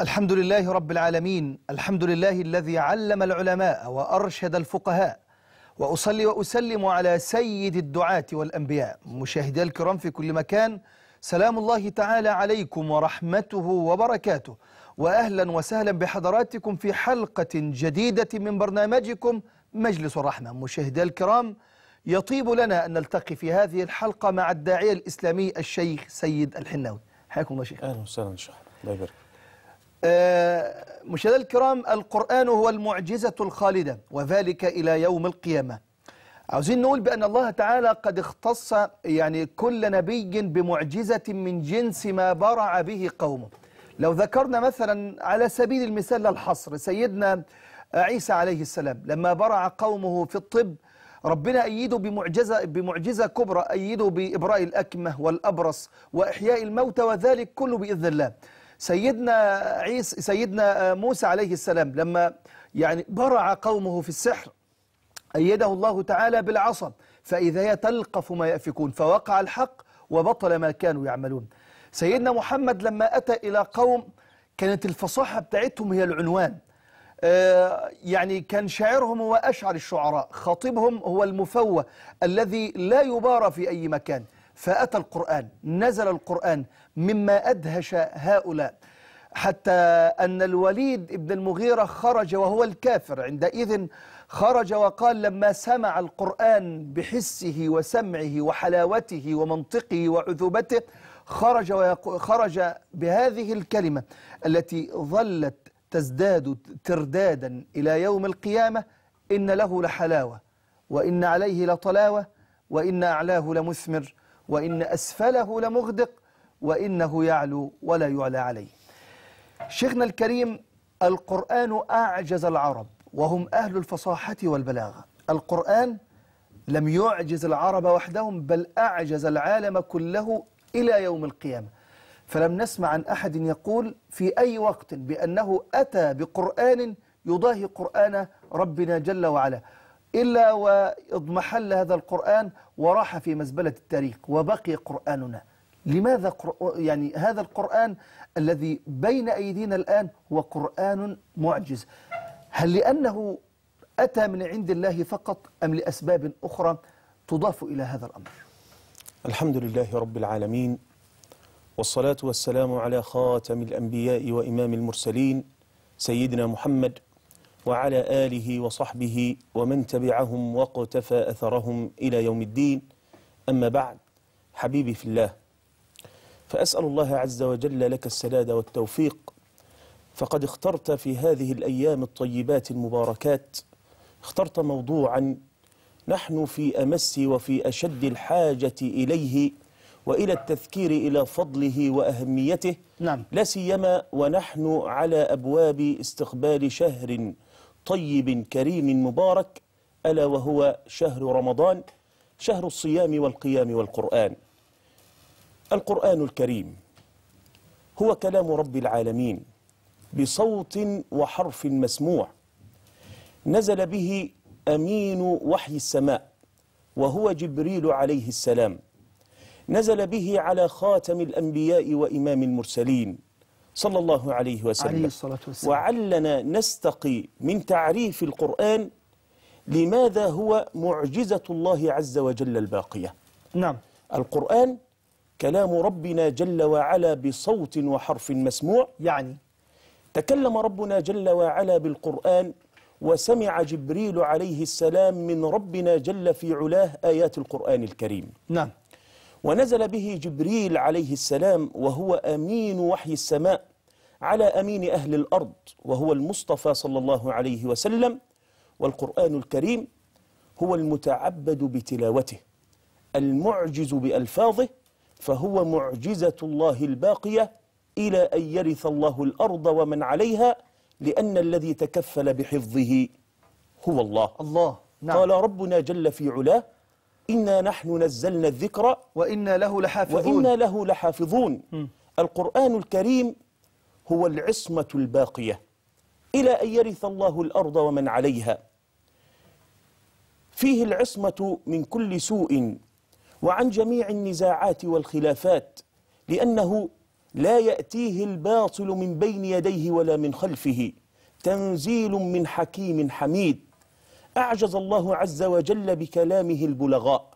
الحمد لله رب العالمين الحمد لله الذي علم العلماء وأرشد الفقهاء وأصلي وأسلم على سيد الدعاة والأنبياء مشاهدي الكرام في كل مكان سلام الله تعالى عليكم ورحمته وبركاته وأهلا وسهلا بحضراتكم في حلقة جديدة من برنامجكم مجلس الرحمة مشاهدي الكرام يطيب لنا أن نلتقي في هذه الحلقة مع الداعية الإسلامي الشيخ سيد الحناوي حياكم الله شيخ أهلا وسهلا شيخ الله يبارك آه، مشاهدينا الكرام القرآن هو المعجزة الخالدة وذلك إلى يوم القيامة عاوزين نقول بأن الله تعالى قد اختص يعني كل نبي بمعجزة من جنس ما برع به قومه لو ذكرنا مثلا على سبيل المثال للحصر سيدنا عيسى عليه السلام لما برع قومه في الطب ربنا أيده بمعجزة, بمعجزة كبرى أيده بإبراء الأكمة والأبرص وإحياء الموتى وذلك كله بإذن الله سيدنا عيسى سيدنا موسى عليه السلام لما يعني برع قومه في السحر أيده الله تعالى بالعصا فإذا هي تلقف ما يأفكون فوقع الحق وبطل ما كانوا يعملون سيدنا محمد لما أتى إلى قوم كانت الفصاحة بتاعتهم هي العنوان آه يعني كان شاعرهم هو أشعر الشعراء خطيبهم هو المفوه الذي لا يبارى في أي مكان فأتى القرآن نزل القرآن مما أدهش هؤلاء حتى أن الوليد ابن المغيرة خرج وهو الكافر عندئذ خرج وقال لما سمع القرآن بحسه وسمعه وحلاوته ومنطقه وعذوبته خرج, خرج بهذه الكلمة التي ظلت تزداد تردادا إلى يوم القيامة إن له لحلاوة وإن عليه لطلاوة وإن أعلاه لمثمر وإن أسفله لمغدق وإنه يعلو ولا يعلى عليه شيخنا الكريم القرآن أعجز العرب وهم أهل الفصاحة والبلاغة القرآن لم يعجز العرب وحدهم بل أعجز العالم كله إلى يوم القيامة فلم نسمع عن أحد يقول في أي وقت بأنه أتى بقرآن يضاهي قرآن ربنا جل وعلا إلا واضمحل هذا القرآن وراح في مزبلة التاريخ وبقي قرآننا لماذا يعني هذا القرآن الذي بين أيدينا الآن هو قرآن معجز هل لأنه أتى من عند الله فقط أم لأسباب أخرى تضاف إلى هذا الأمر الحمد لله رب العالمين والصلاة والسلام على خاتم الأنبياء وإمام المرسلين سيدنا محمد وعلى آله وصحبه ومن تبعهم واقتفى أثرهم إلى يوم الدين أما بعد حبيبي في الله فأسأل الله عز وجل لك السداد والتوفيق فقد اخترت في هذه الأيام الطيبات المباركات اخترت موضوعا نحن في أمس وفي أشد الحاجة إليه وإلى التذكير إلى فضله وأهميته نعم. لا سيما ونحن على أبواب استقبال شهر طيب كريم مبارك ألا وهو شهر رمضان شهر الصيام والقيام والقرآن القرآن الكريم هو كلام رب العالمين بصوت وحرف مسموع نزل به أمين وحي السماء وهو جبريل عليه السلام نزل به على خاتم الأنبياء وإمام المرسلين صلى الله عليه وسلم عليه الصلاة والسلام وعلنا نستقي من تعريف القرآن لماذا هو معجزة الله عز وجل الباقية نعم القرآن كلام ربنا جل وعلا بصوت وحرف مسموع يعني تكلم ربنا جل وعلا بالقرآن وسمع جبريل عليه السلام من ربنا جل في علاه آيات القرآن الكريم نعم ونزل به جبريل عليه السلام وهو أمين وحي السماء على أمين أهل الأرض وهو المصطفى صلى الله عليه وسلم والقرآن الكريم هو المتعبد بتلاوته المعجز بألفاظه فهو معجزة الله الباقية إلى أن يرث الله الأرض ومن عليها لأن الذي تكفل بحفظه هو الله الله نعم. قال ربنا جل في علاه إنا نحن نزلنا الذكر وإنا له لحافظون وإنا له لحافظون م. القرآن الكريم هو العصمة الباقية إلى أن يرث الله الأرض ومن عليها فيه العصمة من كل سوء وعن جميع النزاعات والخلافات لأنه لا يأتيه الباطل من بين يديه ولا من خلفه تنزيل من حكيم حميد أعجز الله عز وجل بكلامه البلغاء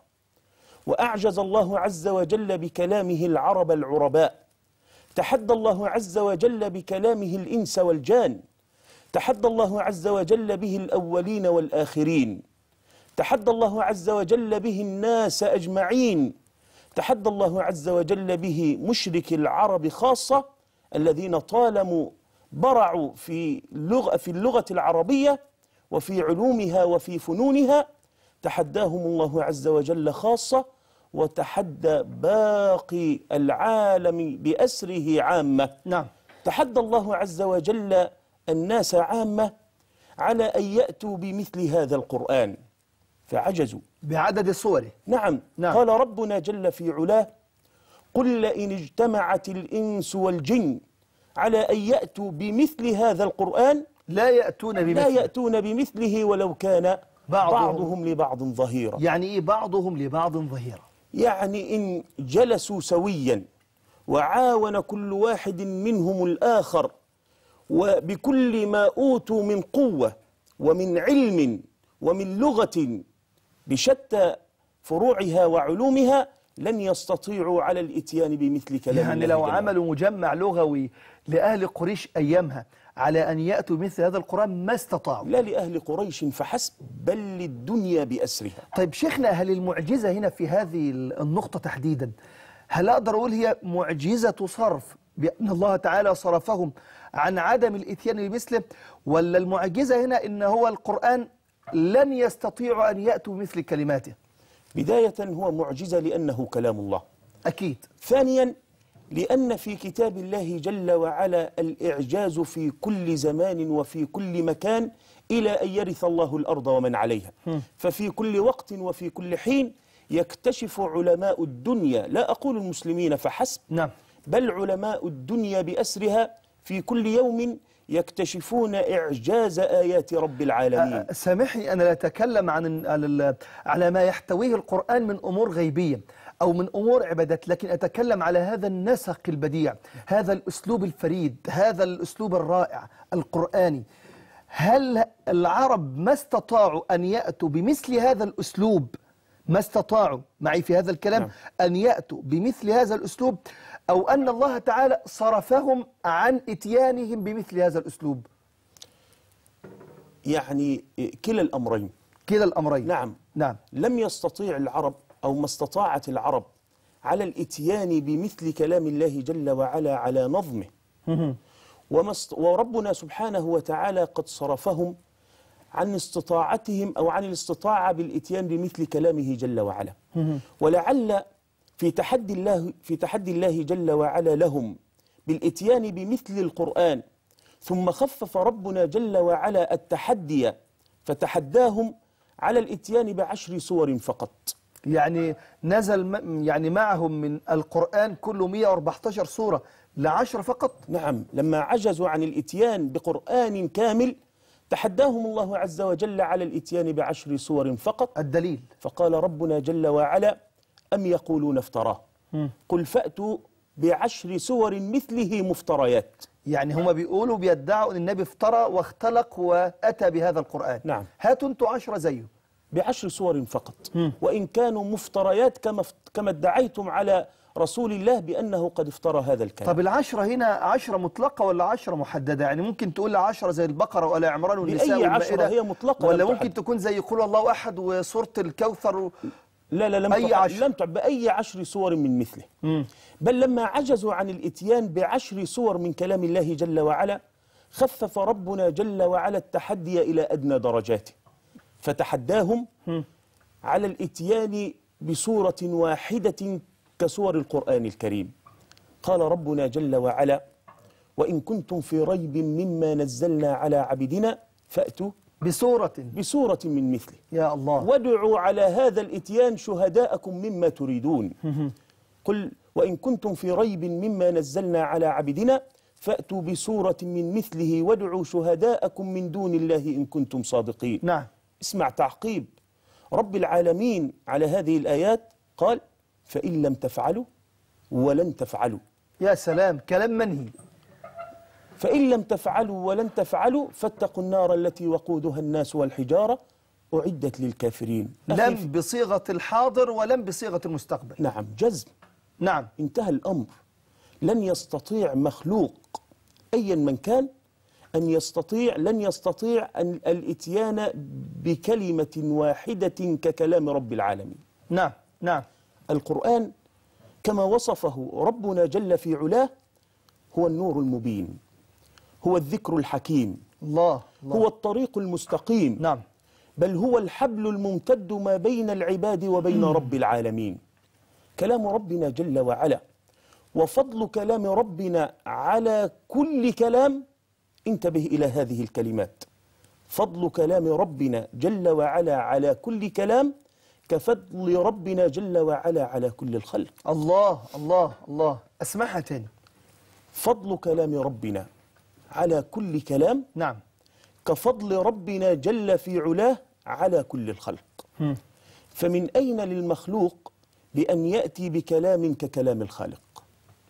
وأعجز الله عز وجل بكلامه العرب العرباء تحدى الله عز وجل بكلامه الإنس والجان تحدى الله عز وجل به الأولين والآخرين تحدى الله عز وجل به الناس أجمعين تحدى الله عز وجل به مشرك العرب خاصة الذين طالموا برعوا في اللغة, في اللغة العربية وفي علومها وفي فنونها تحداهم الله عز وجل خاصة وتحدى باقي العالم بأسره عامة نعم تحدى الله عز وجل الناس عامة على أن يأتوا بمثل هذا القرآن فعجزوا بعدد صوره نعم, نعم قال ربنا جل في علاه قل لئن اجتمعت الإنس والجن على أن يأتوا بمثل هذا القرآن لا يأتون بمثله لا يأتون بمثله ولو كان بعضهم, بعضهم لبعض ظهيرا يعني إيه بعضهم لبعض ظهيرا يعني إن جلسوا سويا وعاون كل واحد منهم الآخر وبكل ما أوتوا من قوة ومن علم ومن لغة بشتى فروعها وعلومها لن يستطيعوا على الاتيان بمثل كلام يعني لو جميل. عملوا مجمع لغوي لأهل قريش أيامها على أن يأتوا مثل هذا القرآن ما استطاعوا لا لأهل قريش فحسب بل للدنيا بأسرها طيب شيخنا هل المعجزة هنا في هذه النقطة تحديدا هل أقدر أقول هي معجزة صرف بأن الله تعالى صرفهم عن عدم الإتيان بمثله ولا المعجزة هنا إن هو القرآن لن يستطيع أن يأتوا مثل كلماته بداية هو معجزة لأنه كلام الله أكيد ثانيا لأن في كتاب الله جل وعلا الإعجاز في كل زمان وفي كل مكان إلى أن يرث الله الأرض ومن عليها ففي كل وقت وفي كل حين يكتشف علماء الدنيا لا أقول المسلمين فحسب نعم. بل علماء الدنيا بأسرها في كل يوم يكتشفون إعجاز آيات رب العالمين سامحني أنا لا أتكلم عن على ما يحتويه القرآن من أمور غيبية أو من أمور عبادات لكن أتكلم على هذا النسق البديع هذا الأسلوب الفريد هذا الأسلوب الرائع القرآني هل العرب ما استطاعوا أن يأتوا بمثل هذا الأسلوب ما استطاعوا معي في هذا الكلام نعم. أن يأتوا بمثل هذا الأسلوب أو أن الله تعالى صرفهم عن إتيانهم بمثل هذا الأسلوب يعني كلا الأمرين كلا الأمرين نعم نعم لم يستطيع العرب أو ما استطاعت العرب على الإتيان بمثل كلام الله جل وعلا على نظمه وربنا سبحانه وتعالى قد صرفهم عن استطاعتهم أو عن الاستطاعة بالإتيان بمثل كلامه جل وعلا ولعل في تحدي الله في تحدي الله جل وعلا لهم بالإتيان بمثل القرآن ثم خفف ربنا جل وعلا التحدي فتحداهم على الإتيان بعشر سور فقط يعني نزل يعني معهم من القرآن كله 114 سورة لعشرة فقط نعم لما عجزوا عن الإتيان بقرآن كامل تحداهم الله عز وجل على الإتيان بعشر سور فقط الدليل فقال ربنا جل وعلا أم يقولون افتراه قل فأتوا بعشر سور مثله مفتريات يعني هم بيقولوا بيدعوا أن النبي افترى واختلق وأتى بهذا القرآن نعم هاتوا أنتوا عشرة زيه بعشر صور فقط وإن كانوا مفتريات كما كما ادعيتم على رسول الله بأنه قد افترى هذا الكلام طب العشرة هنا عشرة مطلقة ولا عشرة محددة يعني ممكن تقول عشرة زي البقرة ولا عمران والنساء بأي عشرة هي مطلقة ولا ممكن تكون زي يقول الله أحد وصورة الكوثر و... لا لا لم أي عشر. لم تعب بأي عشر صور من مثله مم. بل لما عجزوا عن الإتيان بعشر صور من كلام الله جل وعلا خفف ربنا جل وعلا التحدي إلى أدنى درجاته فتحداهم على الاتيان بصورة واحدة كصور القرآن الكريم قال ربنا جل وعلا وإن كنتم في ريب مما نزلنا على عبدنا فأتوا بصورة بصورة من مثله يا الله وادعوا على هذا الاتيان شهداءكم مما تريدون قل وإن كنتم في ريب مما نزلنا على عبدنا فأتوا بصورة من مثله وادعوا شهداءكم من دون الله إن كنتم صادقين نعم اسمع تعقيب رب العالمين على هذه الآيات قال فإن لم تفعلوا ولن تفعلوا يا سلام كلام منهي فإن لم تفعلوا ولن تفعلوا فاتقوا النار التي وقودها الناس والحجارة أعدت للكافرين لم بصيغة الحاضر ولم بصيغة المستقبل نعم جزم نعم انتهى الأمر لن يستطيع مخلوق أيا من كان أن يستطيع لن يستطيع أن الإتيان بكلمة واحدة ككلام رب العالمين نعم نعم القرآن كما وصفه ربنا جل في علاه هو النور المبين هو الذكر الحكيم الله, الله. هو الطريق المستقيم نعم بل هو الحبل الممتد ما بين العباد وبين رب العالمين كلام ربنا جل وعلا وفضل كلام ربنا على كل كلام انتبه إلى هذه الكلمات فضل كلام ربنا جل وعلا على كل كلام كفضل ربنا جل وعلا على كل الخلق الله الله الله أسمعها تاني فضل كلام ربنا على كل كلام نعم كفضل ربنا جل في علاه على كل الخلق م. فمن أين للمخلوق بأن يأتي بكلام ككلام الخالق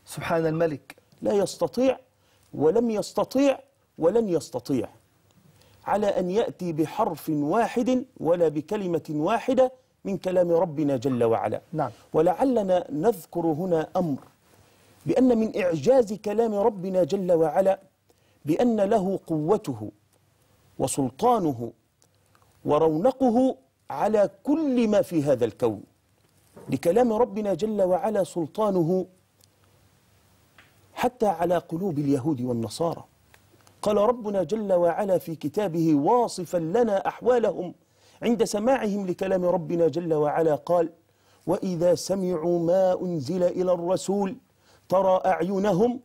سبحان الملك لا يستطيع ولم يستطيع ولن يستطيع على أن يأتي بحرف واحد ولا بكلمة واحدة من كلام ربنا جل وعلا نعم. ولعلنا نذكر هنا أمر بأن من إعجاز كلام ربنا جل وعلا بأن له قوته وسلطانه ورونقه على كل ما في هذا الكون لكلام ربنا جل وعلا سلطانه حتى على قلوب اليهود والنصارى قال ربنا جل وعلا في كتابه واصفا لنا أحوالهم عند سماعهم لكلام ربنا جل وعلا قال وإذا سمعوا ما أنزل إلى الرسول ترى أعينهم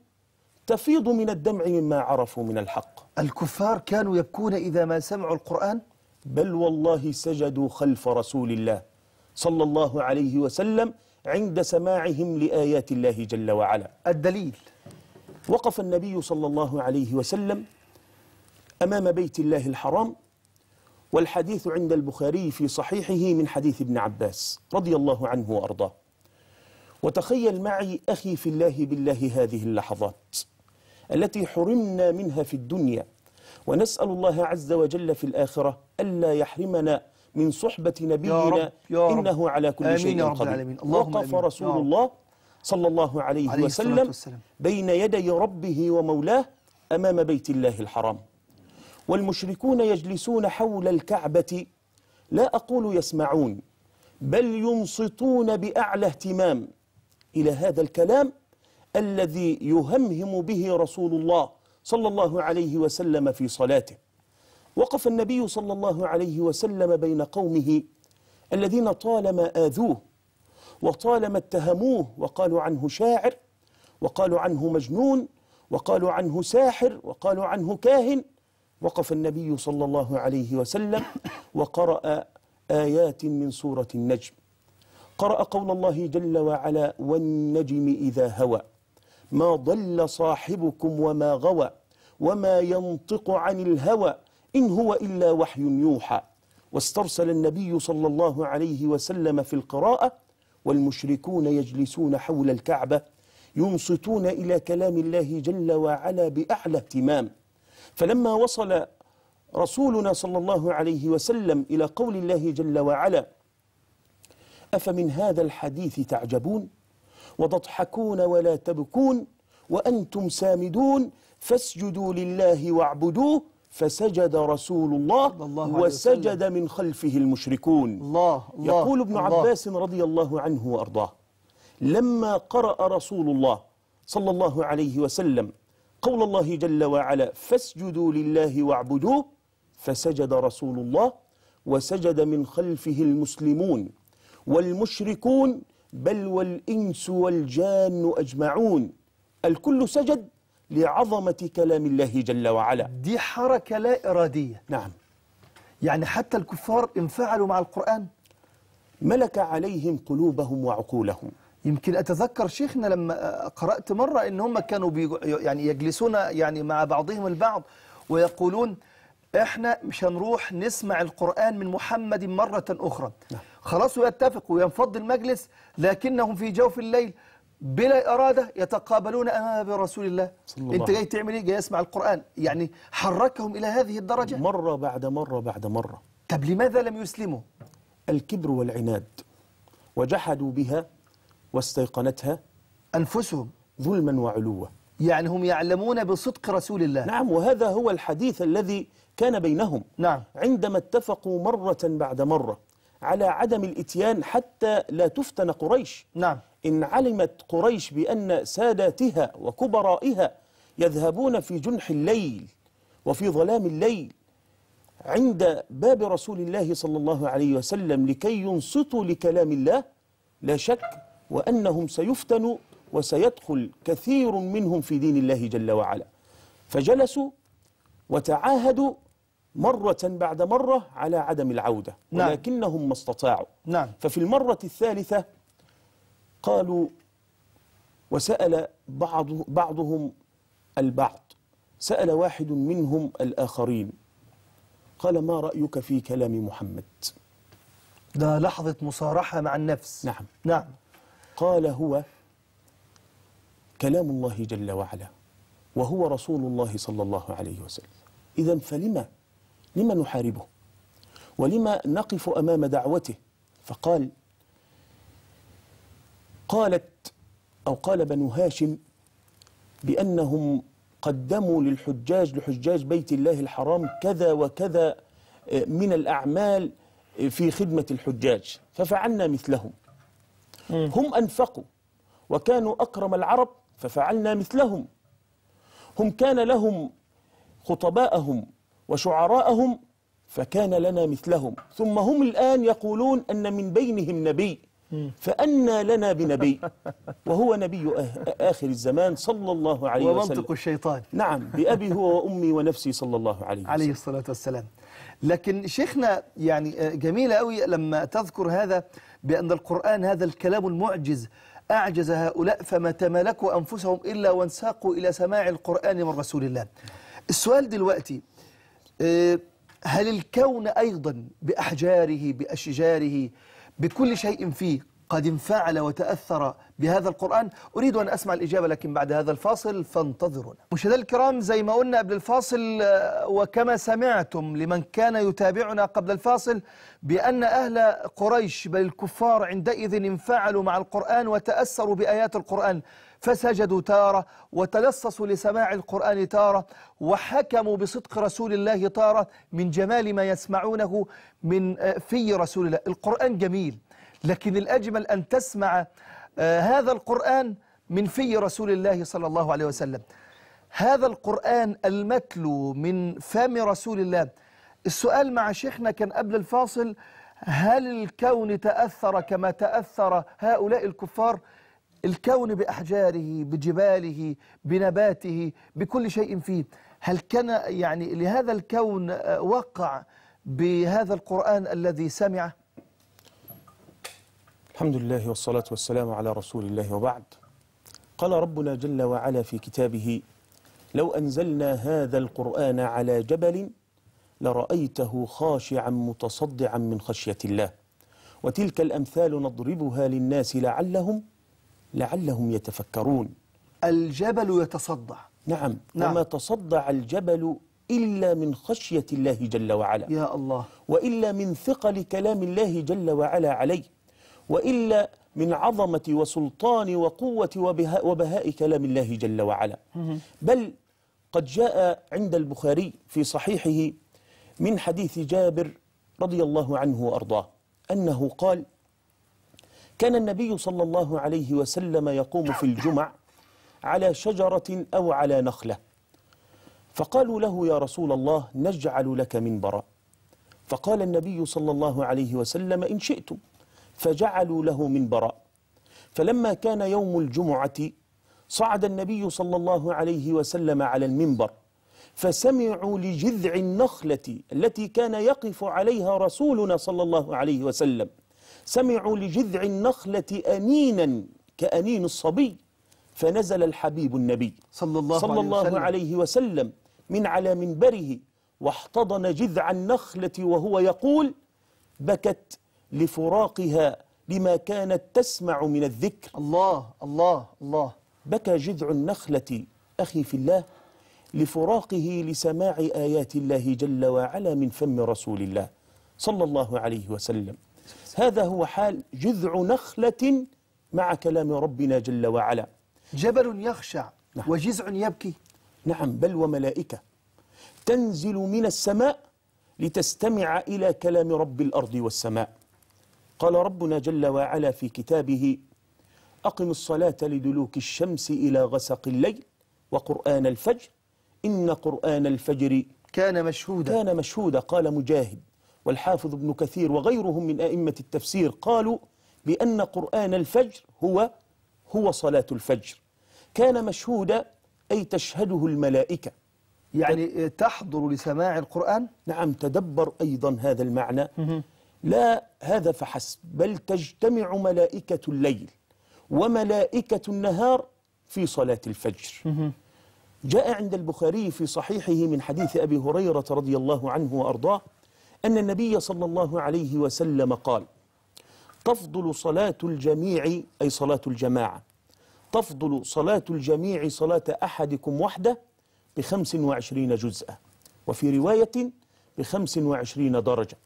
تفيض من الدمع مما عرفوا من الحق الكفار كانوا يبكون إذا ما سمعوا القرآن بل والله سجدوا خلف رسول الله صلى الله عليه وسلم عند سماعهم لآيات الله جل وعلا الدليل وقف النبي صلى الله عليه وسلم أمام بيت الله الحرام والحديث عند البخاري في صحيحه من حديث ابن عباس رضي الله عنه وأرضاه وتخيل معي أخي في الله بالله هذه اللحظات التي حرمنا منها في الدنيا ونسأل الله عز وجل في الآخرة ألا يحرمنا من صحبة نبينا يا رب يا رب إنه على كل شيء قدير وقف رسول الله صلى الله عليه, عليه وسلم بين يدي ربه ومولاه أمام بيت الله الحرام والمشركون يجلسون حول الكعبة لا أقول يسمعون بل ينصتون بأعلى اهتمام إلى هذا الكلام الذي يهمهم به رسول الله صلى الله عليه وسلم في صلاته وقف النبي صلى الله عليه وسلم بين قومه الذين طالما آذوه وطالما اتهموه وقالوا عنه شاعر وقالوا عنه مجنون وقالوا عنه ساحر وقالوا عنه كاهن وقف النبي صلى الله عليه وسلم وقرأ آيات من سورة النجم قرأ قول الله جل وعلا والنجم إذا هوى ما ضل صاحبكم وما غوى وما ينطق عن الهوى إن هو إلا وحي يوحى واسترسل النبي صلى الله عليه وسلم في القراءة والمشركون يجلسون حول الكعبة ينصتون إلى كلام الله جل وعلا بأعلى اهتمام فلما وصل رسولنا صلى الله عليه وسلم إلى قول الله جل وعلا أفمن هذا الحديث تعجبون وتضحكون ولا تبكون وأنتم سامدون فاسجدوا لله واعبدوه فسجد رسول الله, الله وسجد وسلم. من خلفه المشركون الله الله يقول ابن الله عباس رضي الله عنه وأرضاه لما قرأ رسول الله صلى الله عليه وسلم قول الله جل وعلا فاسجدوا لله واعبدوه فسجد رسول الله وسجد من خلفه المسلمون والمشركون بل والإنس والجان أجمعون الكل سجد لعظمة كلام الله جل وعلا دي حركة لا إرادية نعم يعني حتى الكفار انفعلوا مع القرآن ملك عليهم قلوبهم وعقولهم يمكن أتذكر شيخنا لما قرأت مرة إن هم كانوا يعني يجلسون يعني مع بعضهم البعض ويقولون إحنا مش هنروح نسمع القرآن من محمد مرة أخرى نعم. خلاص ويتفق وينفض المجلس لكنهم في جوف الليل بلا إرادة يتقابلون أمام رسول الله صلى الله أنت جاي تعمل إيه جاي أسمع القرآن يعني حركهم إلى هذه الدرجة مرة بعد مرة بعد مرة طب لماذا لم يسلموا الكبر والعناد وجحدوا بها واستيقنتها أنفسهم ظلما وعلوا يعني هم يعلمون بصدق رسول الله نعم وهذا هو الحديث الذي كان بينهم نعم عندما اتفقوا مرة بعد مرة على عدم الاتيان حتى لا تفتن قريش نعم إن علمت قريش بأن ساداتها وكبرائها يذهبون في جنح الليل وفي ظلام الليل عند باب رسول الله صلى الله عليه وسلم لكي ينصتوا لكلام الله لا شك وأنهم سيفتنوا وسيدخل كثير منهم في دين الله جل وعلا فجلسوا وتعاهدوا مرة بعد مرة على عدم العودة نعم. ولكنهم ما استطاعوا نعم. ففي المرة الثالثة قالوا وسأل بعض بعضهم البعض سأل واحد منهم الآخرين قال ما رأيك في كلام محمد ده لحظة مصارحة مع النفس نعم نعم قال هو كلام الله جل وعلا وهو رسول الله صلى الله عليه وسلم إذا فلما لما نحاربه ولما نقف أمام دعوته فقال قالت أو قال بنو هاشم بأنهم قدموا للحجاج لحجاج بيت الله الحرام كذا وكذا آه، من الأعمال آه، في خدمة الحجاج ففعلنا مثلهم هم أنفقوا وكانوا أكرم العرب ففعلنا مثلهم هم كان لهم خطباءهم وشعراءهم فكان لنا مثلهم ثم هم الآن يقولون أن من بينهم نبي فأنا لنا بنبي وهو نبي أه-، آخر الزمان صلى الله عليه وسلم ومنطق الشيطان نعم بأبي هو وأمي ونفسي صلى الله عليه وسلم عليه الصلاة والسلام لكن شيخنا يعني آه، جميلة قوي لما تذكر هذا بأن القرآن هذا الكلام المعجز أعجز هؤلاء فما تملكوا أنفسهم إلا وانساقوا إلى سماع القرآن من رسول الله السؤال دلوقتي هل الكون أيضا بأحجاره بأشجاره بكل شيء فيه قد انفعل وتأثر بهذا القرآن أريد أن أسمع الإجابة لكن بعد هذا الفاصل فانتظرونا مشاهدينا الكرام زي ما قلنا قبل الفاصل وكما سمعتم لمن كان يتابعنا قبل الفاصل بأن أهل قريش بل الكفار عندئذ انفعلوا مع القرآن وتأثروا بآيات القرآن فسجدوا تارة وتلصصوا لسماع القرآن تارة وحكموا بصدق رسول الله تارة من جمال ما يسمعونه من آه، في رسول الله القرآن جميل لكن الأجمل أن تسمع آه، هذا القرآن من في رسول الله صلى الله عليه وسلم هذا القرآن المتلو من فم رسول الله السؤال مع شيخنا كان قبل الفاصل هل الكون تأثر كما تأثر هؤلاء الكفار؟ الكون بأحجاره بجباله بنباته بكل شيء فيه هل كان يعني لهذا الكون آه، وقع بهذا القرآن الذي سمعه الحمد لله والصلاة والسلام على رسول الله وبعد قال ربنا جل وعلا في كتابه لو أنزلنا هذا القرآن على جبل لرأيته خاشعا متصدعا من خشية الله وتلك الأمثال نضربها للناس لعلهم لعلهم يتفكرون الجبل يتصدع نعم, نعم. وما تصدع الجبل إلا من خشية الله جل وعلا يا الله وإلا من ثقل كلام الله جل وعلا عليه وإلا من عظمة وسلطان وقوة وبهاء, وبهاء كلام الله جل وعلا بل قد جاء عند البخاري في صحيحه من حديث جابر رضي الله عنه وأرضاه أنه قال كان النبي صلى الله عليه وسلم يقوم في الجمع على شجرة أو على نخلة فقالوا له يا رسول الله نجعل لك منبرا فقال النبي صلى الله عليه وسلم إن شئتم فجعلوا له منبرا فلما كان يوم الجمعة صعد النبي صلى الله عليه وسلم على المنبر فسمعوا لجذع النخلة التي كان يقف عليها رسولنا صلى الله عليه وسلم سمعوا لجذع النخلة أنينا كأنين الصبي فنزل الحبيب النبي صلى الله, صلى الله عليه, وسلم. عليه وسلم من على منبره واحتضن جذع النخلة وهو يقول بكت لفراقها لما كانت تسمع من الذكر الله الله الله بكى جذع النخلة أخي في الله لفراقه لسماع آيات الله جل وعلا من فم رسول الله صلى الله عليه وسلم هذا هو حال جذع نخلة مع كلام ربنا جل وعلا جبل يخشع نعم. وجزع يبكي نعم بل وملائكة تنزل من السماء لتستمع إلى كلام رب الأرض والسماء قال ربنا جل وعلا في كتابه أقم الصلاة لدلوك الشمس إلى غسق الليل وقرآن الفجر إن قرآن الفجر كان مشهودا كان مشهودا قال مجاهد والحافظ ابن كثير وغيرهم من أئمة التفسير قالوا بأن قرآن الفجر هو هو صلاة الفجر كان مشهودا أي تشهده الملائكة يعني تحضر لسماع القرآن؟ نعم تدبر أيضا هذا المعنى لا هذا فحسب بل تجتمع ملائكة الليل وملائكة النهار في صلاة الفجر جاء عند البخاري في صحيحه من حديث أبي هريرة رضي الله عنه وأرضاه أن النبي صلى الله عليه وسلم قال تفضل صلاة الجميع أي صلاة الجماعة تفضل صلاة الجميع صلاة أحدكم وحده بخمس وعشرين جزءا وفي رواية بخمس وعشرين درجة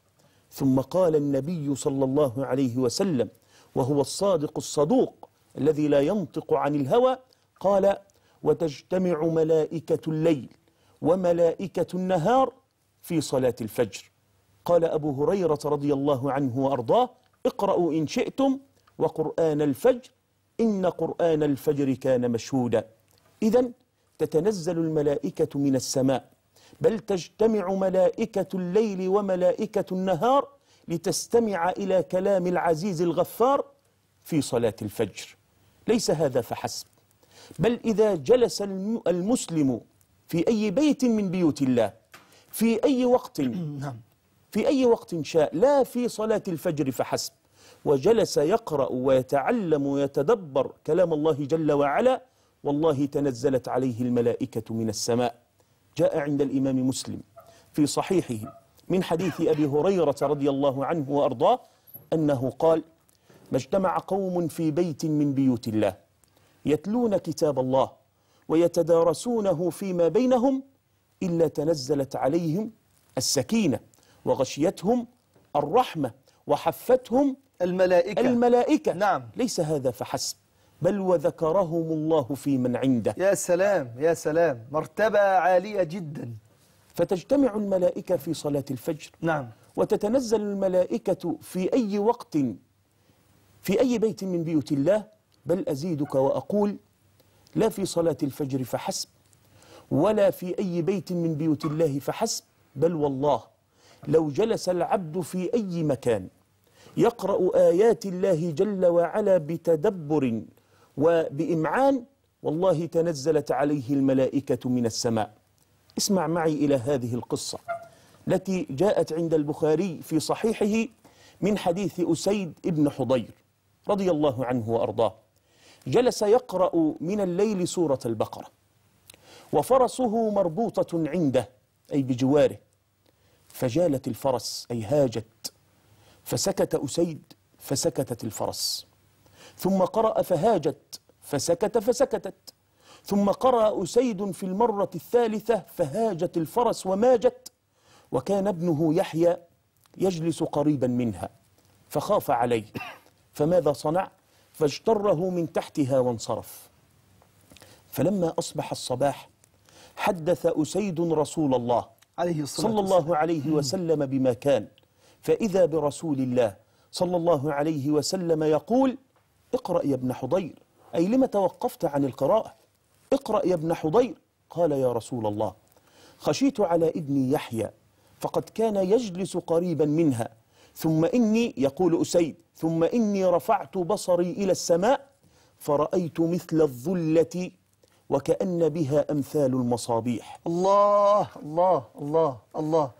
ثم قال النبي صلى الله عليه وسلم وهو الصادق الصدوق الذي لا ينطق عن الهوى قال وتجتمع ملائكة الليل وملائكة النهار في صلاة الفجر قال أبو هريرة رضي الله عنه وأرضاه اقرأوا إن شئتم وقرآن الفجر إن قرآن الفجر كان مشهودا إذا تتنزل الملائكة من السماء بل تجتمع ملائكة الليل وملائكة النهار لتستمع إلى كلام العزيز الغفار في صلاة الفجر ليس هذا فحسب بل إذا جلس المسلم في أي بيت من بيوت الله في أي وقت نعم. في أي وقت شاء لا في صلاة الفجر فحسب وجلس يقرأ ويتعلم ويتدبر كلام الله جل وعلا والله تنزلت عليه الملائكة من السماء جاء عند الإمام مسلم في صحيحه من حديث أبي هريرة رضي الله عنه وأرضاه أنه قال ما اجتمع قوم في بيت من بيوت الله يتلون كتاب الله ويتدارسونه فيما بينهم إلا تنزلت عليهم السكينة وغشيتهم الرحمة وحفتهم الملائكة الملائكة نعم ليس هذا فحسب بل وذكرهم الله في من عنده يا سلام يا سلام مرتبة عالية جدا فتجتمع الملائكة في صلاة الفجر نعم وتتنزل الملائكة في أي وقت في أي بيت من بيوت الله بل أزيدك وأقول لا في صلاة الفجر فحسب ولا في أي بيت من بيوت الله فحسب بل والله لو جلس العبد في أي مكان يقرأ آيات الله جل وعلا بتدبر وبإمعان والله تنزلت عليه الملائكة من السماء اسمع معي إلى هذه القصة التي جاءت عند البخاري في صحيحه من حديث أسيد ابن حضير رضي الله عنه وأرضاه جلس يقرأ من الليل سورة البقرة وفرسه مربوطة عنده أي بجواره فجالت الفرس أي هاجت فسكت أسيد فسكتت الفرس ثم قرأ فهاجت فسكت فسكتت ثم قرأ أسيد في المرة الثالثة فهاجت الفرس وماجت وكان ابنه يحيى يجلس قريبا منها فخاف عليه فماذا صنع فاجتره من تحتها وانصرف فلما أصبح الصباح حدث أسيد رسول الله عليه الصلاة صلى الله عليه وسلم بما كان فإذا برسول الله صلى الله عليه وسلم يقول اقرأ يا ابن حضير أي لم توقفت عن القراءة اقرأ يا ابن حضير قال يا رسول الله خشيت على ابني يحيى فقد كان يجلس قريبا منها ثم إني يقول أسيد ثم إني رفعت بصري إلى السماء فرأيت مثل الظلة وكأن بها أمثال المصابيح الله الله الله الله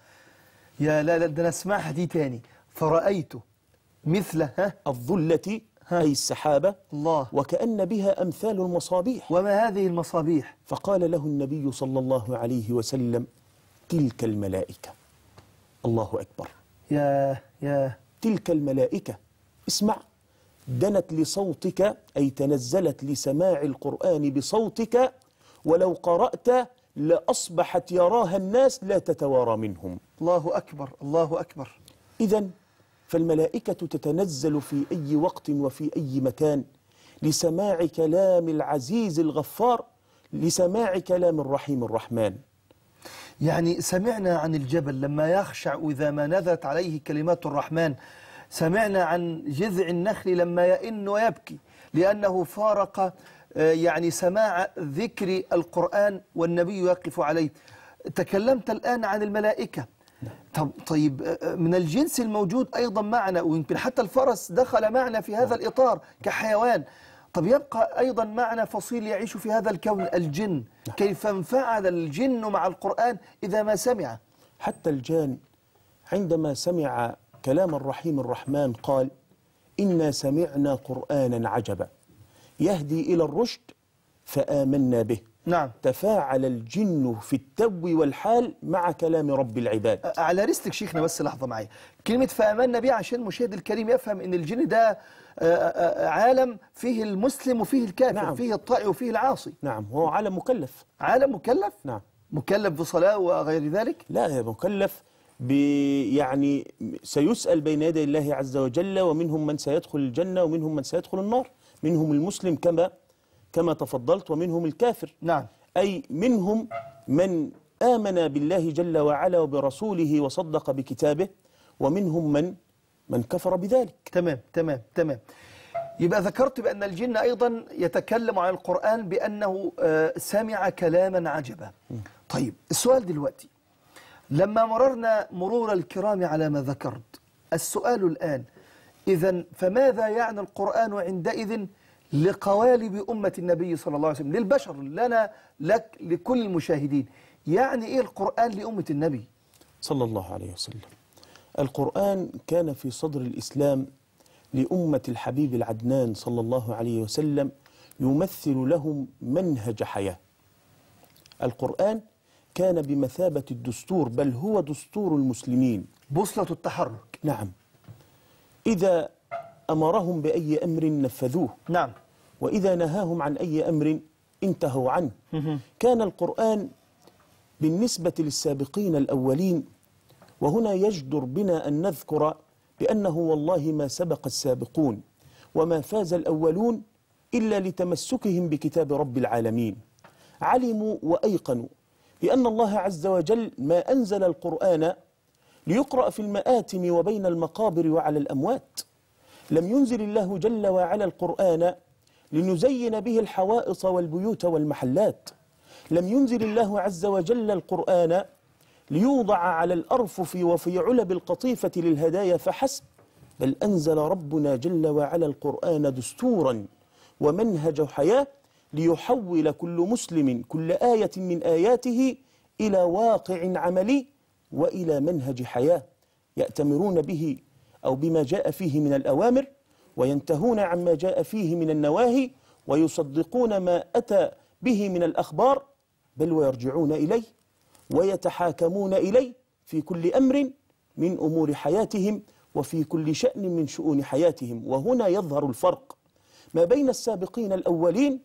يا لا لا ده أنا أسمعها دي تاني فرأيت مثلها ها الظلة أي السحابة الله وكأن بها أمثال المصابيح وما هذه المصابيح فقال له النبي صلى الله عليه وسلم تلك الملائكة الله أكبر يا يا تلك الملائكة اسمع دنت لصوتك أي تنزلت لسماع القرآن بصوتك ولو قرأت لأصبحت يراها الناس لا تتوارى منهم الله أكبر الله أكبر إذا فالملائكة تتنزل في أي وقت وفي أي مكان لسماع كلام العزيز الغفار لسماع كلام الرحيم الرحمن يعني سمعنا عن الجبل لما يخشع إذا ما نذت عليه كلمات الرحمن سمعنا عن جذع النخل لما يئن ويبكي لأنه فارق آه، يعني سماع ذكر القرآن والنبي يقف عليه تكلمت الآن عن الملائكة نعم. طب طيب آه، آه، من الجنس الموجود أيضا معنا ويمكن حتى الفرس دخل معنا في هذا نعم. الإطار كحيوان طب يبقى أيضا معنا فصيل يعيش في هذا الكون نعم. الجن كيف انفعل الجن مع القرآن إذا ما سمع حتى الجان عندما سمع كلام الرحيم الرحمن قال إنا سمعنا قرآنا عجبا يهدي إلى الرشد فآمنا به نعم تفاعل الجن في التو والحال مع كلام رب العباد على رستك شيخنا بس لحظة معي كلمة فآمنا به عشان المشاهد الكريم يفهم ان الجن ده عالم فيه المسلم وفيه الكافر نعم. فيه الطائع وفيه العاصي نعم هو عالم مكلف عالم مكلف؟ نعم مكلف بصلاة وغير ذلك؟ لا مكلف يعني سيسأل بين يدي الله عز وجل ومنهم من سيدخل الجنة ومنهم من سيدخل النار منهم المسلم كما كما تفضلت ومنهم الكافر نعم أي منهم من آمن بالله جل وعلا وبرسوله وصدق بكتابه ومنهم من من كفر بذلك تمام تمام تمام يبقى ذكرت بأن الجن أيضا يتكلم عن القرآن بأنه آه، سمع كلاما عجبا طيب السؤال دلوقتي لما مررنا مرور الكرام على ما ذكرت السؤال الآن إذا فماذا يعني القرآن عندئذ لقوالب أمة النبي صلى الله عليه وسلم للبشر لنا لك لكل المشاهدين يعني إيه القرآن لأمة النبي صلى الله عليه وسلم القرآن كان في صدر الإسلام لأمة الحبيب العدنان صلى الله عليه وسلم يمثل لهم منهج حياة القرآن كان بمثابة الدستور بل هو دستور المسلمين بوصلة التحرك نعم إذا أمرهم بأي أمر نفذوه نعم وإذا نهاهم عن أي أمر انتهوا عنه كان القرآن بالنسبة للسابقين الأولين وهنا يجدر بنا أن نذكر بأنه والله ما سبق السابقون وما فاز الأولون إلا لتمسكهم بكتاب رب العالمين علموا وأيقنوا لأن الله عز وجل ما أنزل القرآن ليقرأ في المآتم وبين المقابر وعلى الأموات لم ينزل الله جل وعلا القرآن لنزين به الحوائط والبيوت والمحلات لم ينزل الله عز وجل القرآن ليوضع على الأرفف وفي علب القطيفة للهدايا فحسب بل أنزل ربنا جل وعلا القرآن دستورا ومنهج حياة ليحول كل مسلم كل آية من آياته إلى واقع عملي وإلى منهج حياة يأتمرون به أو بما جاء فيه من الأوامر وينتهون عما جاء فيه من النواهي ويصدقون ما أتى به من الأخبار بل ويرجعون إليه ويتحاكمون إليه في كل أمر من أمور حياتهم وفي كل شأن من شؤون حياتهم وهنا يظهر الفرق ما بين السابقين الأولين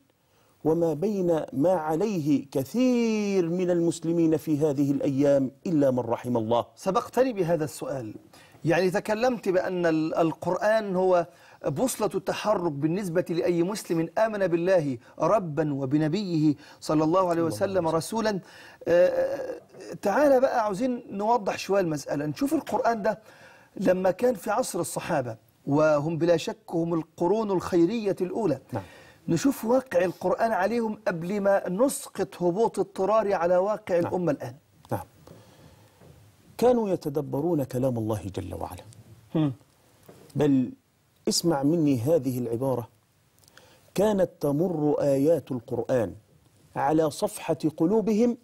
وما بين ما عليه كثير من المسلمين في هذه الأيام إلا من رحم الله سبقتني بهذا السؤال يعني تكلمت بأن القرآن هو بوصلة التحرك بالنسبة لأي مسلم آمن بالله ربا وبنبيه صلى الله عليه وسلم رسولا آه، آه، تعالى بقى عاوزين نوضح شوية المسألة نشوف القرآن ده لما كان في عصر الصحابة وهم بلا شك هم القرون الخيرية الأولى نعم. نشوف واقع القرآن عليهم قبل ما نسقط هبوط اضطراري على واقع نعم. الأمة الآن نعم كانوا يتدبرون كلام الله جل وعلا هم. بل اسمع مني هذه العبارة كانت تمر آيات القرآن على صفحة قلوبهم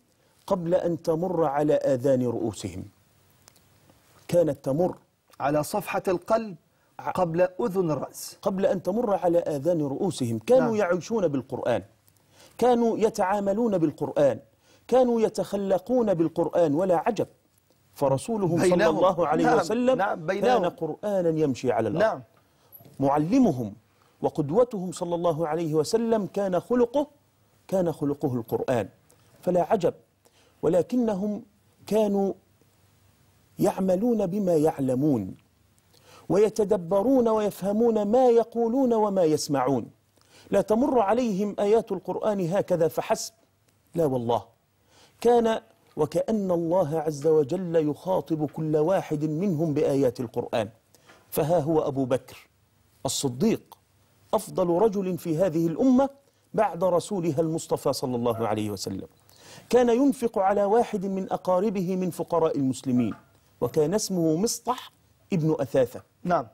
قبل أن تمر على آذان رؤوسهم كانت تمر على صفحة القلب قبل أذن الرأس قبل أن تمر على آذان رؤوسهم كانوا نعم. يعيشون بالقرآن كانوا يتعاملون بالقرآن كانوا يتخلقون بالقرآن ولا عجب فرسولهم صلى الله عليه نعم. وسلم نعم. كان قرآنا يمشي على الأرض نعم. معلمهم وقدوتهم صلى الله عليه وسلم كان خلقه كان خلقه القرآن فلا عجب ولكنهم كانوا يعملون بما يعلمون ويتدبرون ويفهمون ما يقولون وما يسمعون لا تمر عليهم آيات القرآن هكذا فحسب لا والله كان وكأن الله عز وجل يخاطب كل واحد منهم بآيات القرآن فها هو أبو بكر الصديق أفضل رجل في هذه الأمة بعد رسولها المصطفى صلى الله عليه وسلم كان ينفق على واحد من أقاربه من فقراء المسلمين وكان اسمه مصطح ابن أثاثة نعم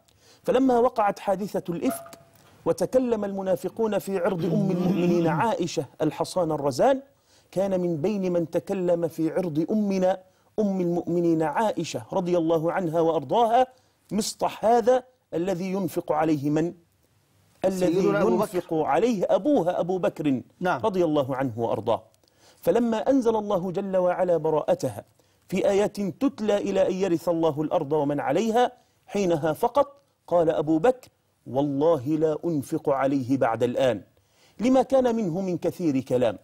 فلما وقعت حادثة الإفك وتكلم المنافقون في عرض أم المؤمنين عائشة الحصان الرزان كان من بين من تكلم في عرض أمنا أم المؤمنين عائشة رضي الله عنها وأرضاها مصطح هذا الذي ينفق عليه من؟ الذي ينفق عليه أبوها أبو بكر نعم. رضي الله عنه وأرضاه فلما أنزل الله جل وعلا براءتها في آيات تتلى إلى أن يرث الله الأرض ومن عليها حينها فقط قال أبو بكر والله لا أنفق عليه بعد الآن لما كان منه من كثير كلام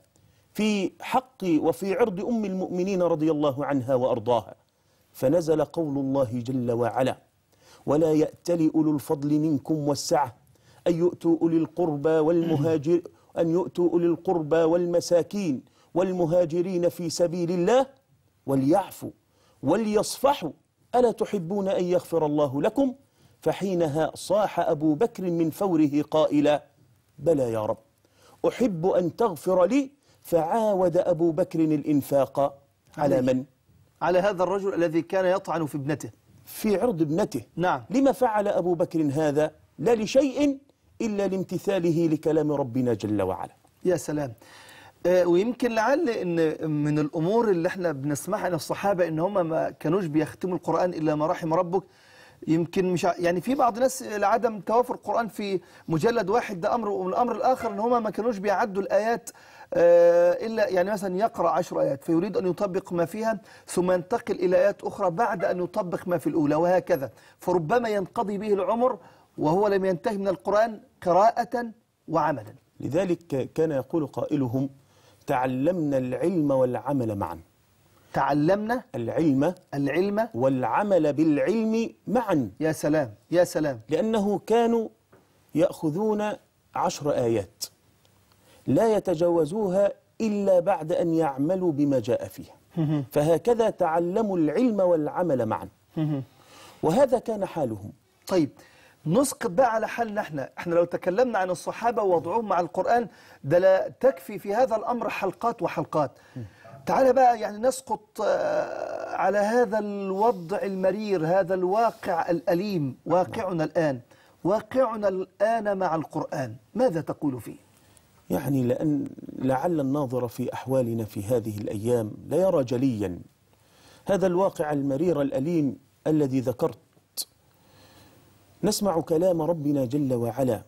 في حق وفي عرض أم المؤمنين رضي الله عنها وأرضاها فنزل قول الله جل وعلا ولا يأتل أولو الفضل منكم والسعة أن يؤتوا أولي القربى والمهاجر أن يؤتوا أولي القربى والمساكين والمهاجرين في سبيل الله وليعفوا وليصفحوا ألا تحبون أن يغفر الله لكم فحينها صاح أبو بكر من فوره قائلا بلى يا رب أحب أن تغفر لي فعاود أبو بكر الإنفاق على من؟ على هذا الرجل الذي كان يطعن في ابنته في عرض ابنته نعم لما فعل أبو بكر هذا لا لشيء إلا لامتثاله لكلام ربنا جل وعلا يا سلام آه، ويمكن لعل ان من الامور اللي احنا بنسمعها عن الصحابه ان هم ما كانوش بيختموا القران الا ما رحم ربك يمكن مش يعني في بعض الناس لعدم توافر القران في مجلد واحد ده امر والامر الاخر ان هم ما كانوش بيعدوا الايات آه، الا يعني مثلا يقرا عشر ايات فيريد ان يطبق ما فيها ثم ينتقل الى ايات اخرى بعد ان يطبق ما في الاولى وهكذا فربما ينقضي به العمر وهو لم ينتهي من القران قراءه وعملا لذلك كان يقول قائلهم تعلمنا العلم والعمل معا تعلمنا العلم العلم والعمل بالعلم معا يا سلام يا سلام لأنه كانوا يأخذون عشر آيات لا يتجاوزوها إلا بعد أن يعملوا بما جاء فيها فهكذا تعلموا العلم والعمل معا وهذا كان حالهم طيب نسقط بقى على حالنا احنا احنا لو تكلمنا عن الصحابة ووضعهم مع القرآن ده لا تكفي في هذا الأمر حلقات وحلقات تعالى بقى يعني نسقط آه، على هذا الوضع المرير هذا الواقع الأليم واقعنا الآن واقعنا الآن مع القرآن ماذا تقول فيه؟ يعني لأن لعل الناظر في أحوالنا في هذه الأيام لا يرى جليا هذا الواقع المرير الأليم الذي ذكرت نسمع كلام ربنا جل وعلا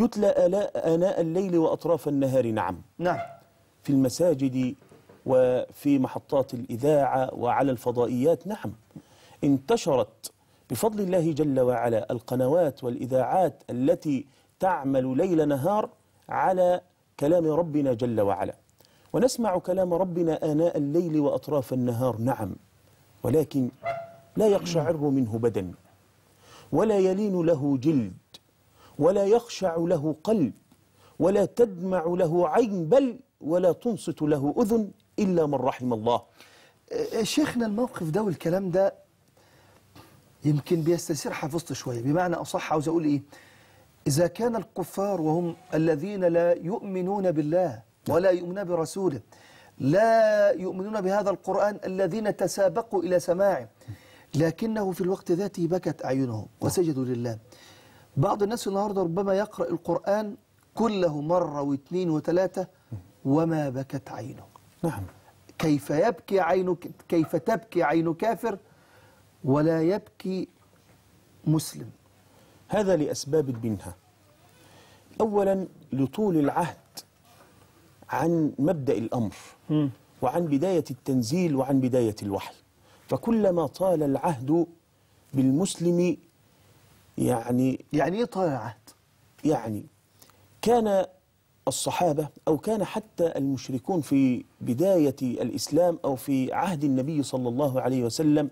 يتلى آلاء آناء الليل وأطراف النهار نعم نعم في المساجد وفي محطات الإذاعة وعلى الفضائيات نعم انتشرت بفضل الله جل وعلا القنوات والإذاعات التي تعمل ليل نهار على كلام ربنا جل وعلا ونسمع كلام ربنا آناء الليل وأطراف النهار نعم ولكن لا يقشعر منه بدن ولا يلين له جلد ولا يخشع له قلب ولا تدمع له عين بل ولا تنصت له أذن إلا من رحم الله أه، شيخنا الموقف ده والكلام ده يمكن بيستسير حفظته شوية بمعنى أصح عاوز أقول إيه إذا كان الكفار وهم الذين لا يؤمنون بالله ولا يؤمنون برسوله لا يؤمنون بهذا القرآن الذين تسابقوا إلى سماعه لكنه في الوقت ذاته بكت أعينهم وسجدوا لله بعض الناس النهاردة ربما يقرأ القرآن كله مرة واثنين وثلاثة وما بكت عينه نعم كيف يبكي عين كيف تبكي عين كافر ولا يبكي مسلم هذا لأسباب منها أولا لطول العهد عن مبدأ الأمر وعن بداية التنزيل وعن بداية الوحي فكلما طال العهد بالمسلم يعني يعني ايه طال العهد؟ يعني كان الصحابة أو كان حتى المشركون في بداية الإسلام أو في عهد النبي صلى الله عليه وسلم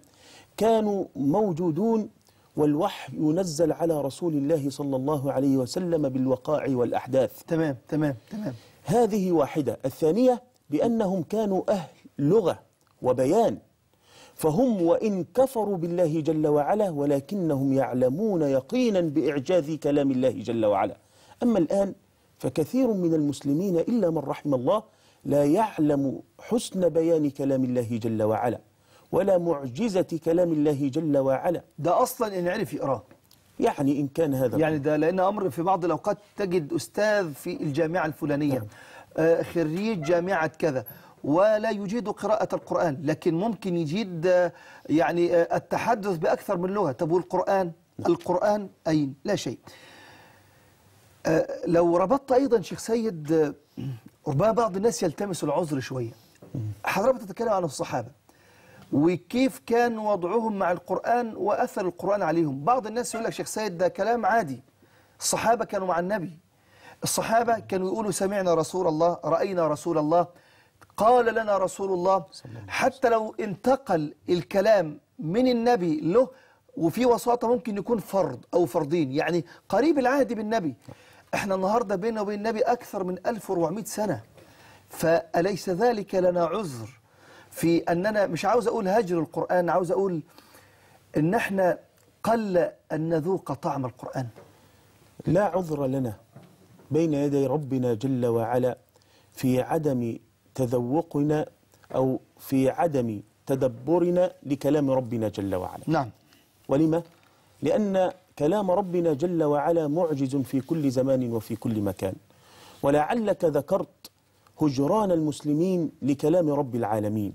كانوا موجودون والوحي ينزل على رسول الله صلى الله عليه وسلم بالوقائع والأحداث تمام تمام تمام هذه واحدة الثانية بأنهم كانوا أهل لغة وبيان فهم وإن كفروا بالله جل وعلا ولكنهم يعلمون يقينا بإعجاز كلام الله جل وعلا أما الآن فكثير من المسلمين إلا من رحم الله لا يعلم حسن بيان كلام الله جل وعلا ولا معجزة كلام الله جل وعلا ده أصلا إن عرف يقراه يعني إن كان هذا يعني ده لأن أمر في بعض الأوقات تجد أستاذ في الجامعة الفلانية نعم. آه، خريج جامعة كذا ولا يجيد قراءة القرآن لكن ممكن يجيد آه، يعني آه، التحدث بأكثر من لغة طب والقرآن القرآن أين لا شيء آه، لو ربطت أيضا شيخ سيد ربما بعض الناس يلتمس العذر شوية حضرتك تتكلم عن الصحابة وكيف كان وضعهم مع القرآن وأثر القرآن عليهم بعض الناس يقول لك شيخ سيد ده كلام عادي الصحابة كانوا مع النبي الصحابة كانوا يقولوا سمعنا رسول الله رأينا رسول الله قال لنا رسول الله حتى لو انتقل الكلام من النبي له وفي وساطة ممكن يكون فرض أو فرضين يعني قريب العهد بالنبي احنا النهاردة بيننا وبين النبي أكثر من 1400 سنة فأليس ذلك لنا عذر في أننا مش عاوز أقول هجر القرآن عاوز أقول إن احنا قل أن نذوق طعم القرآن لا عذر لنا بين يدي ربنا جل وعلا في عدم تذوقنا أو في عدم تدبرنا لكلام ربنا جل وعلا نعم ولما؟ لأن كلام ربنا جل وعلا معجز في كل زمان وفي كل مكان ولعلك ذكرت هجران المسلمين لكلام رب العالمين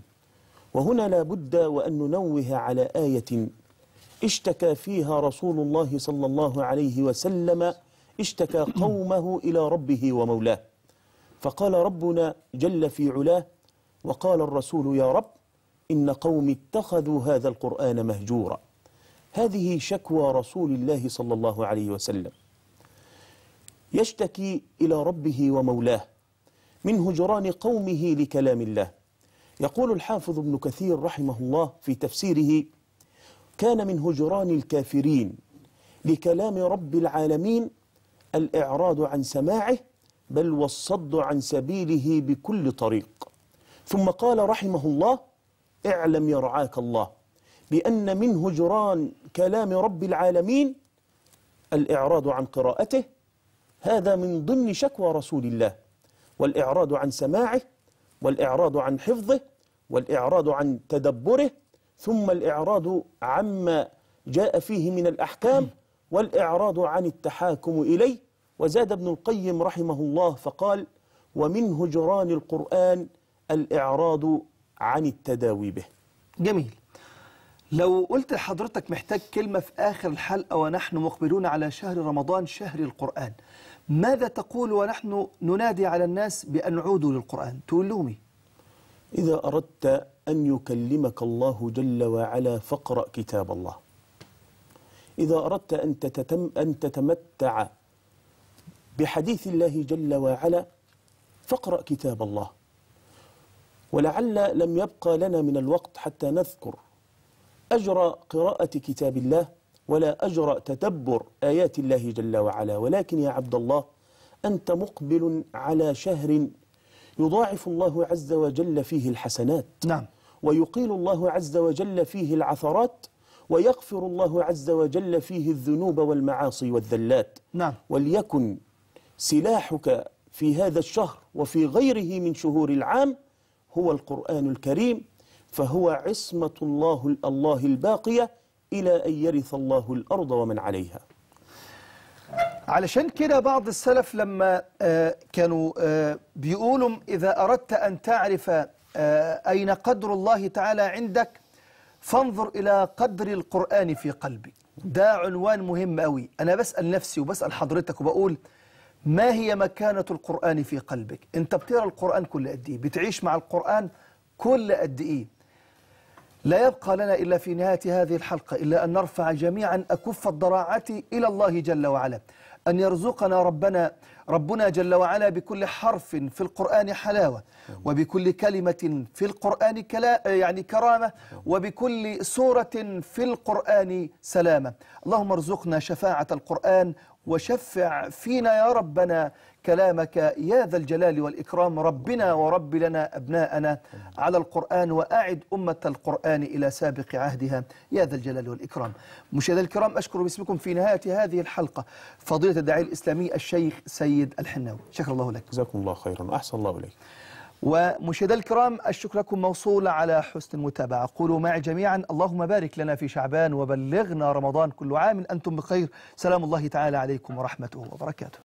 وهنا لا بد وأن ننوه على آية اشتكى فيها رسول الله صلى الله عليه وسلم اشتكى قومه إلى ربه ومولاه فقال ربنا جل في علاه وقال الرسول يا رب إن قوم اتخذوا هذا القرآن مهجورا هذه شكوى رسول الله صلى الله عليه وسلم يشتكي إلى ربه ومولاه من هجران قومه لكلام الله يقول الحافظ ابن كثير رحمه الله في تفسيره كان من هجران الكافرين لكلام رب العالمين الإعراض عن سماعه بل والصد عن سبيله بكل طريق ثم قال رحمه الله اعلم يرعاك الله بأن من هجران كلام رب العالمين الإعراض عن قراءته هذا من ضمن شكوى رسول الله والإعراض عن سماعه والإعراض عن حفظه والإعراض عن تدبره ثم الإعراض عما جاء فيه من الأحكام والإعراض عن التحاكم إليه وزاد ابن القيم رحمه الله فقال ومن هجران القرآن الإعراض عن التداوي به جميل لو قلت لحضرتك محتاج كلمة في آخر الحلقة ونحن مقبلون على شهر رمضان شهر القرآن ماذا تقول ونحن ننادي على الناس بأن عودوا للقرآن تولومي إيه؟ إذا أردت أن يكلمك الله جل وعلا فاقرأ كتاب الله إذا أردت أن, تتتم أن تتمتع بحديث الله جل وعلا فاقرأ كتاب الله ولعل لم يبقى لنا من الوقت حتى نذكر أجر قراءة كتاب الله ولا أجر تدبر آيات الله جل وعلا ولكن يا عبد الله أنت مقبل على شهر يضاعف الله عز وجل فيه الحسنات نعم ويقيل الله عز وجل فيه العثرات ويغفر الله عز وجل فيه الذنوب والمعاصي والذلات نعم وليكن سلاحك في هذا الشهر وفي غيره من شهور العام هو القرآن الكريم فهو عصمة الله الله الباقية إلى أن يرث الله الأرض ومن عليها علشان كده بعض السلف لما آه، كانوا آه، بيقولوا إذا أردت أن تعرف آه، أين قدر الله تعالى عندك فانظر إلى قدر القرآن في قلبي ده عنوان مهم أوي أنا بسأل نفسي وبسأل حضرتك وبقول ما هي مكانة القرآن في قلبك أنت بتقرأ القرآن كل قد إيه بتعيش مع القرآن كل قد إيه لا يبقى لنا إلا في نهاية هذه الحلقة إلا أن نرفع جميعا أكف الضراعة إلى الله جل وعلا أن يرزقنا ربنا ربنا جل وعلا بكل حرف في القرآن حلاوة وبكل كلمة في القرآن كلا يعني كرامة وبكل سورة في القرآن سلامة اللهم ارزقنا شفاعة القرآن وشفع فينا يا ربنا كلامك يا ذا الجلال والإكرام ربنا ورب لنا أبناءنا على القرآن وأعد أمة القرآن إلى سابق عهدها يا ذا الجلال والإكرام مشاهدي الكرام أشكر باسمكم في نهاية هذه الحلقة فضيلة الداعية الإسلامي الشيخ سيد الحناوي شكر الله لك جزاكم الله خيرا أحسن الله إليك ومشاهدي الكرام الشكر لكم موصول على حسن المتابعة قولوا معي جميعا اللهم بارك لنا في شعبان وبلغنا رمضان كل عام أنتم بخير سلام الله تعالى عليكم ورحمته وبركاته